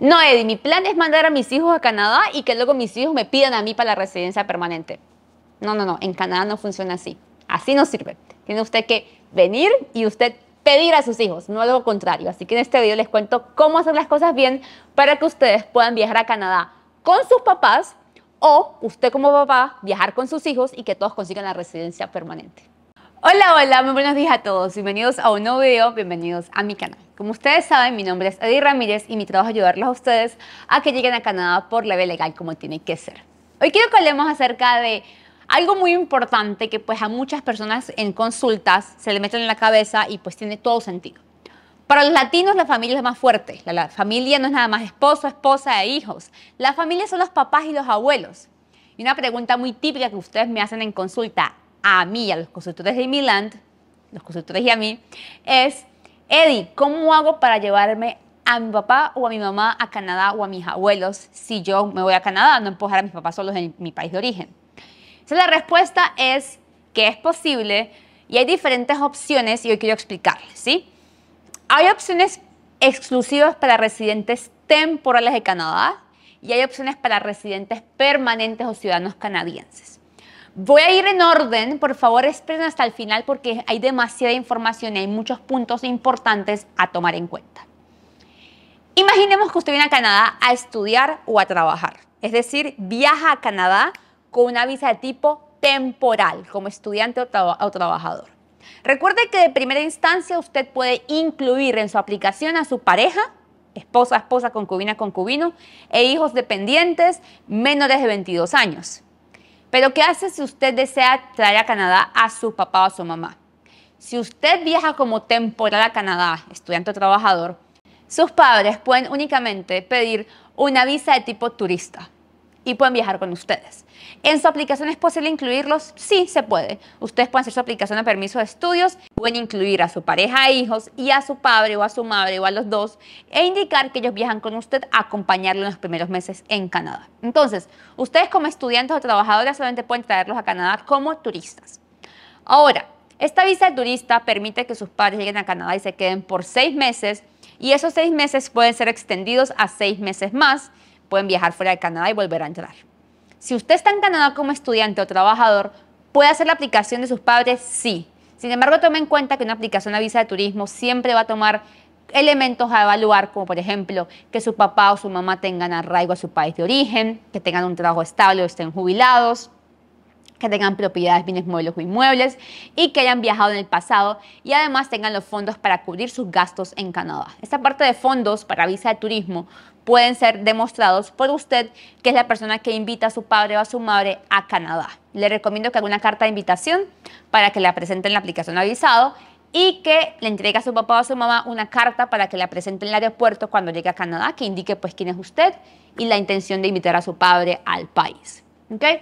No, Eddie, mi plan es mandar a mis hijos a Canadá y que luego mis hijos me pidan a mí para la residencia permanente. No, no, no, en Canadá no funciona así. Así no sirve. Tiene usted que venir y usted pedir a sus hijos, no lo contrario. Así que en este video les cuento cómo hacer las cosas bien para que ustedes puedan viajar a Canadá con sus papás o usted como papá viajar con sus hijos y que todos consigan la residencia permanente. Hola, hola, muy buenos días a todos. Bienvenidos a un nuevo video, bienvenidos a mi canal. Como ustedes saben, mi nombre es Eddie Ramírez y mi trabajo es ayudarlos a ustedes a que lleguen a Canadá por la vía legal como tiene que ser. Hoy quiero que hablemos acerca de algo muy importante que pues a muchas personas en consultas se le meten en la cabeza y pues tiene todo sentido. Para los latinos la familia es más fuerte. La, la familia no es nada más esposo, esposa e hijos. La familia son los papás y los abuelos. Y una pregunta muy típica que ustedes me hacen en consulta, a mí, y a los consultores de Miland, los consultores y a mí, es, Eddie, ¿cómo hago para llevarme a mi papá o a mi mamá a Canadá o a mis abuelos si yo me voy a Canadá, no empujar a mis papás solos en mi país de origen? Entonces la respuesta es que es posible y hay diferentes opciones y hoy quiero explicarles, ¿sí? Hay opciones exclusivas para residentes temporales de Canadá y hay opciones para residentes permanentes o ciudadanos canadienses. Voy a ir en orden, por favor esperen hasta el final porque hay demasiada información y hay muchos puntos importantes a tomar en cuenta. Imaginemos que usted viene a Canadá a estudiar o a trabajar, es decir, viaja a Canadá con una visa de tipo temporal como estudiante o, o trabajador. Recuerde que de primera instancia usted puede incluir en su aplicación a su pareja, esposa, esposa, concubina, concubino e hijos dependientes menores de 22 años. Pero ¿qué hace si usted desea traer a Canadá a su papá o a su mamá? Si usted viaja como temporal a Canadá, estudiante o trabajador, sus padres pueden únicamente pedir una visa de tipo turista y pueden viajar con ustedes. ¿En su aplicación es posible incluirlos? Sí, se puede. Ustedes pueden hacer su aplicación de permiso de estudios, pueden incluir a su pareja, e hijos y a su padre o a su madre o a los dos e indicar que ellos viajan con usted a acompañarlo en los primeros meses en Canadá. Entonces, ustedes como estudiantes o trabajadores solamente pueden traerlos a Canadá como turistas. Ahora, esta visa de turista permite que sus padres lleguen a Canadá y se queden por seis meses y esos seis meses pueden ser extendidos a seis meses más pueden viajar fuera de Canadá y volver a entrar. Si usted está en Canadá como estudiante o trabajador, ¿puede hacer la aplicación de sus padres? Sí. Sin embargo, tome en cuenta que una aplicación a visa de turismo siempre va a tomar elementos a evaluar, como por ejemplo que su papá o su mamá tengan arraigo a su país de origen, que tengan un trabajo estable o estén jubilados, que tengan propiedades, bienes muebles o inmuebles y que hayan viajado en el pasado y además tengan los fondos para cubrir sus gastos en Canadá. Esta parte de fondos para visa de turismo pueden ser demostrados por usted, que es la persona que invita a su padre o a su madre a Canadá. Le recomiendo que haga una carta de invitación para que la presente en la aplicación de visado y que le entregue a su papá o a su mamá una carta para que la presente en el aeropuerto cuando llegue a Canadá, que indique pues quién es usted y la intención de invitar a su padre al país. ¿okay?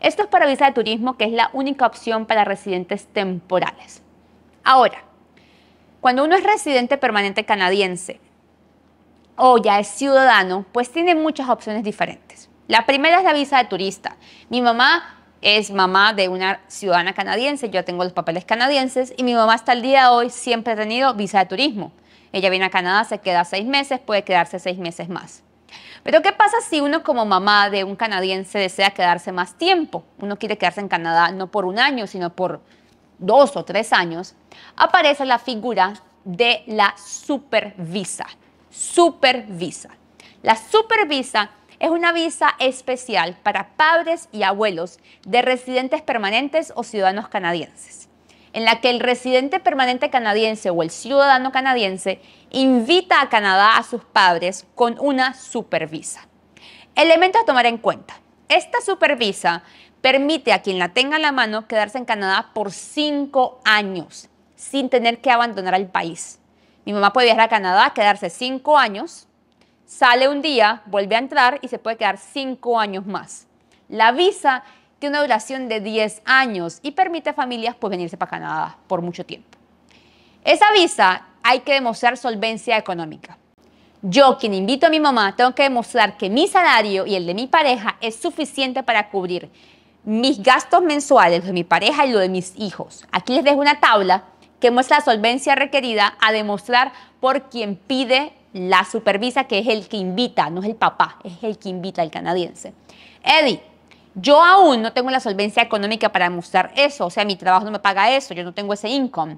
Esto es para visa de turismo, que es la única opción para residentes temporales. Ahora, cuando uno es residente permanente canadiense o ya es ciudadano, pues tiene muchas opciones diferentes. La primera es la visa de turista. Mi mamá es mamá de una ciudadana canadiense, yo tengo los papeles canadienses y mi mamá hasta el día de hoy siempre ha tenido visa de turismo. Ella viene a Canadá, se queda seis meses, puede quedarse seis meses más. Pero ¿qué pasa si uno como mamá de un canadiense desea quedarse más tiempo? Uno quiere quedarse en Canadá no por un año, sino por dos o tres años. Aparece la figura de la supervisa. Supervisa. La supervisa es una visa especial para padres y abuelos de residentes permanentes o ciudadanos canadienses en la que el residente permanente canadiense o el ciudadano canadiense invita a Canadá a sus padres con una supervisa. Elementos a tomar en cuenta. Esta supervisa permite a quien la tenga en la mano quedarse en Canadá por cinco años sin tener que abandonar el país. Mi mamá puede viajar a Canadá, quedarse cinco años, sale un día, vuelve a entrar y se puede quedar cinco años más. La visa tiene una duración de 10 años y permite a familias pues, venirse para Canadá por mucho tiempo. Esa visa hay que demostrar solvencia económica. Yo, quien invito a mi mamá, tengo que demostrar que mi salario y el de mi pareja es suficiente para cubrir mis gastos mensuales, los de mi pareja y los de mis hijos. Aquí les dejo una tabla que muestra la solvencia requerida a demostrar por quien pide la supervisa, que es el que invita, no es el papá, es el que invita al canadiense. Eddie, yo aún no tengo la solvencia económica para mostrar eso, o sea, mi trabajo no me paga eso, yo no tengo ese income.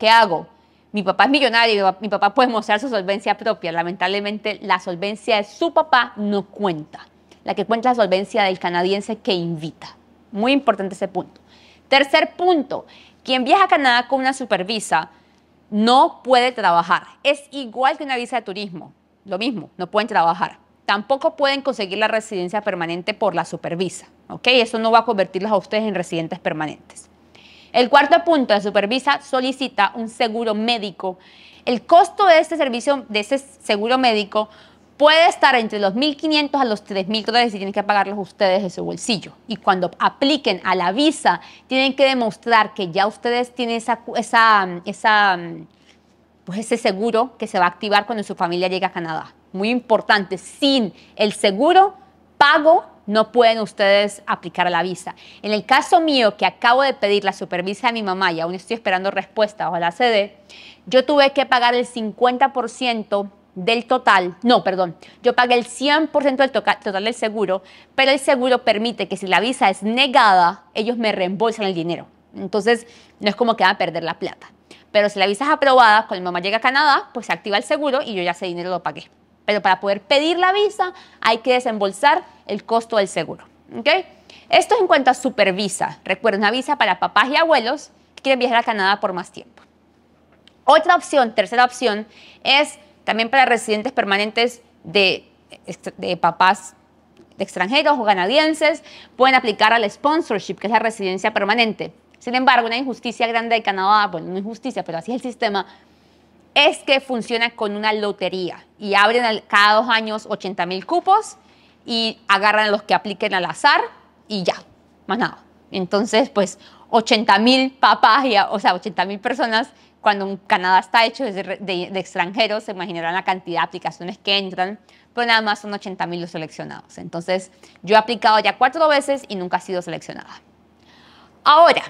¿Qué hago? Mi papá es millonario, mi papá puede mostrar su solvencia propia. Lamentablemente, la solvencia de su papá no cuenta. La que cuenta es la solvencia del canadiense que invita. Muy importante ese punto. Tercer punto, quien viaja a Canadá con una supervisa no puede trabajar. Es igual que una visa de turismo. Lo mismo, no pueden trabajar tampoco pueden conseguir la residencia permanente por la supervisa. ¿ok? Eso no va a convertirlos a ustedes en residentes permanentes. El cuarto punto, la supervisa solicita un seguro médico. El costo de este servicio, de ese seguro médico, puede estar entre los 1.500 a los 3.000 dólares y tienen que pagarlos ustedes de su bolsillo. Y cuando apliquen a la visa, tienen que demostrar que ya ustedes tienen esa, pues ese seguro que se va a activar cuando su familia llegue a Canadá muy importante, sin el seguro pago no pueden ustedes aplicar la visa. En el caso mío, que acabo de pedir la supervisa de mi mamá y aún estoy esperando respuesta, a la sede, yo tuve que pagar el 50% del total, no, perdón, yo pagué el 100% del total del seguro, pero el seguro permite que si la visa es negada, ellos me reembolsan el dinero. Entonces, no es como que van a perder la plata. Pero si la visa es aprobada, cuando mi mamá llega a Canadá, pues se activa el seguro y yo ya ese dinero lo pagué pero para poder pedir la visa hay que desembolsar el costo del seguro. Esto es en cuanto a supervisa. Recuerda, una visa para papás y abuelos que quieren viajar a Canadá por más tiempo. Otra opción, tercera opción, es también para residentes permanentes de, papás extranjeros o canadienses, pueden aplicar al sponsorship, que es la residencia permanente. Sin embargo, una injusticia grande de Canadá, bueno, no injusticia, pero así es el sistema, es que funciona con una lotería y abren cada dos años 80 mil cupos y agarran a los que apliquen al azar y ya, más nada. Entonces, pues 80 mil papás, o sea, 80 mil personas, cuando Canadá está hecho de, extranjeros, se imaginarán la cantidad de aplicaciones que entran, pero nada más son 80 mil los seleccionados. Entonces, yo he aplicado ya cuatro veces y nunca he sido seleccionada. Ahora,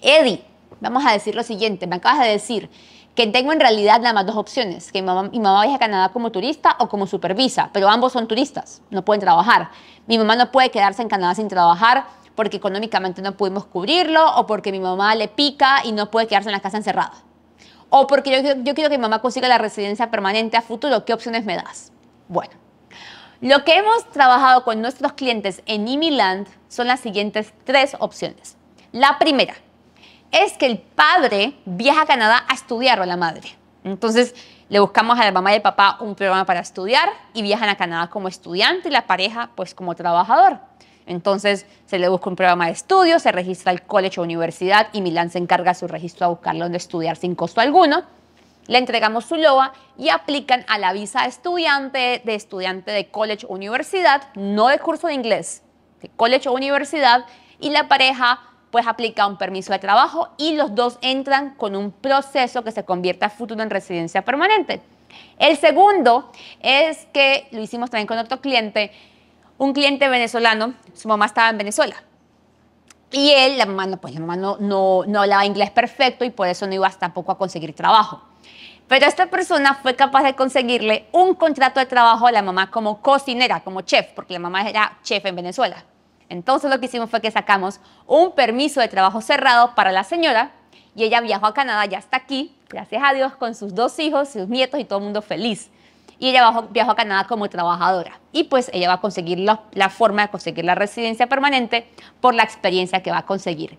Eddie, vamos a decir lo siguiente, me acabas de decir que tengo en realidad nada más dos opciones, que mi mamá, vaya a Canadá como turista o como supervisa, pero ambos son turistas, no pueden trabajar. Mi mamá no puede quedarse en Canadá sin trabajar porque económicamente no pudimos cubrirlo o porque mi mamá le pica y no puede quedarse en la casa encerrada. O porque yo, yo quiero que mi mamá consiga la residencia permanente a futuro, ¿qué opciones me das? Bueno, lo que hemos trabajado con nuestros clientes en Imiland son las siguientes tres opciones. La primera, es que el padre viaja a Canadá a estudiar o la madre. Entonces le buscamos a la mamá y al papá un programa para estudiar y viajan a Canadá como estudiante y la pareja pues como trabajador. Entonces se le busca un programa de estudio, se registra al college o universidad y Milán se encarga de su registro a buscarlo donde estudiar sin costo alguno. Le entregamos su LOA y aplican a la visa de estudiante, de estudiante de college o universidad, no de curso de inglés, de college o universidad, y la pareja pues aplica un permiso de trabajo y los dos entran con un proceso que se convierta a futuro en residencia permanente. El segundo es que lo hicimos también con otro cliente, un cliente venezolano, su mamá estaba en Venezuela. Y él, la mamá, pues la mamá no, no, no hablaba inglés perfecto y por eso no iba tampoco a conseguir trabajo. Pero esta persona fue capaz de conseguirle un contrato de trabajo a la mamá como cocinera, como chef, porque la mamá era chef en Venezuela. Entonces lo que hicimos fue que sacamos un permiso de trabajo cerrado para la señora y ella viajó a Canadá, ya está aquí, gracias a Dios, con sus dos hijos, sus nietos y todo el mundo feliz. Y ella viajó, a Canadá como trabajadora. Y pues ella va a conseguir la, la forma de conseguir la residencia permanente por la experiencia que va a conseguir.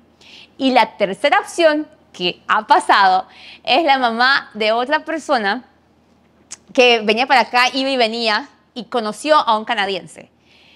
Y la tercera opción que ha pasado es la mamá de otra persona que venía para acá, iba y venía y conoció a un canadiense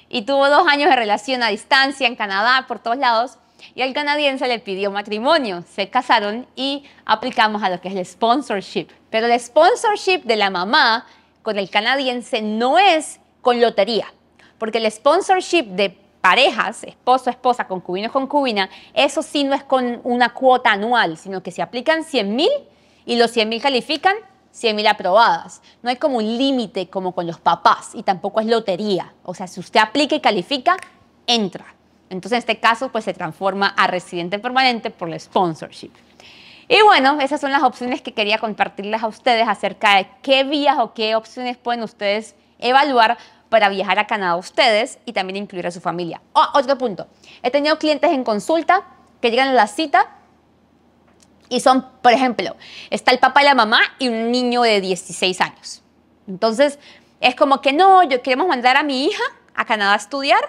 y tuvo dos años de relación a distancia en Canadá, por todos lados, y al canadiense le pidió matrimonio. Se casaron y aplicamos a lo que es el sponsorship. Pero el sponsorship de la mamá con el canadiense no es con lotería, porque el sponsorship de parejas, esposo, esposa, concubino, concubina, eso sí no es con una cuota anual, sino que se aplican 100 mil y los 100 mil califican 100.000 aprobadas. No hay como un límite como con los papás y tampoco es lotería. O sea, si usted aplica y califica, entra. Entonces, en este caso, pues se transforma a residente permanente por el sponsorship. Y bueno, esas son las opciones que quería compartirles a ustedes acerca de qué vías o qué opciones pueden ustedes evaluar para viajar a Canadá ustedes y también incluir a su familia. Ah, otro punto, he tenido clientes en consulta que llegan a la cita y son, por ejemplo, está el papá y la mamá y un niño de 16 años. Entonces, es como que no, yo queremos mandar a mi hija a Canadá a estudiar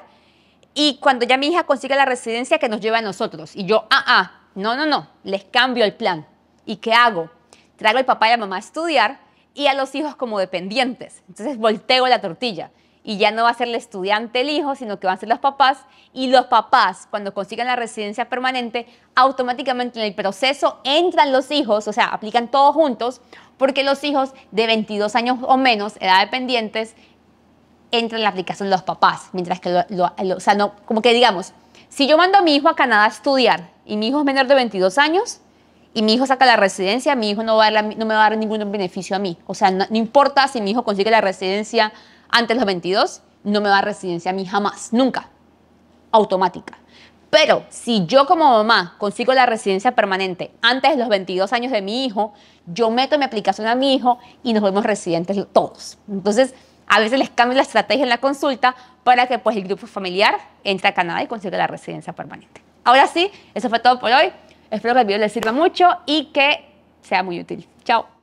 y cuando ya mi hija consiga la residencia que nos lleva a nosotros. Y yo, ah, ah, no, no, no, les cambio el plan. ¿Y qué hago? Traigo al papá y la mamá a estudiar y a los hijos como dependientes. Entonces volteo la tortilla y ya no va a ser el estudiante el hijo, sino que van a ser los papás y los papás cuando consigan la residencia permanente, automáticamente en el proceso entran los hijos, o sea, aplican todos juntos, porque los hijos de 22 años o menos, edad dependientes, entran en la aplicación los papás, mientras que, o sea, no, como que digamos, si yo mando a mi hijo a Canadá a estudiar y mi hijo es menor de 22 años, y mi hijo saca la residencia, mi hijo no, va a no me va a dar ningún beneficio a mí. O sea, no, no, importa si mi hijo consigue la residencia, antes de los 22 no me va a residencia a mí jamás, nunca, automática. Pero si yo como mamá consigo la residencia permanente antes de los 22 años de mi hijo, yo meto mi aplicación a mi hijo y nos vemos residentes todos. Entonces, a veces les cambio la estrategia en la consulta para que pues el grupo familiar entre a Canadá y consiga la residencia permanente. Ahora sí, eso fue todo por hoy. Espero que el video les sirva mucho y que sea muy útil. Chao.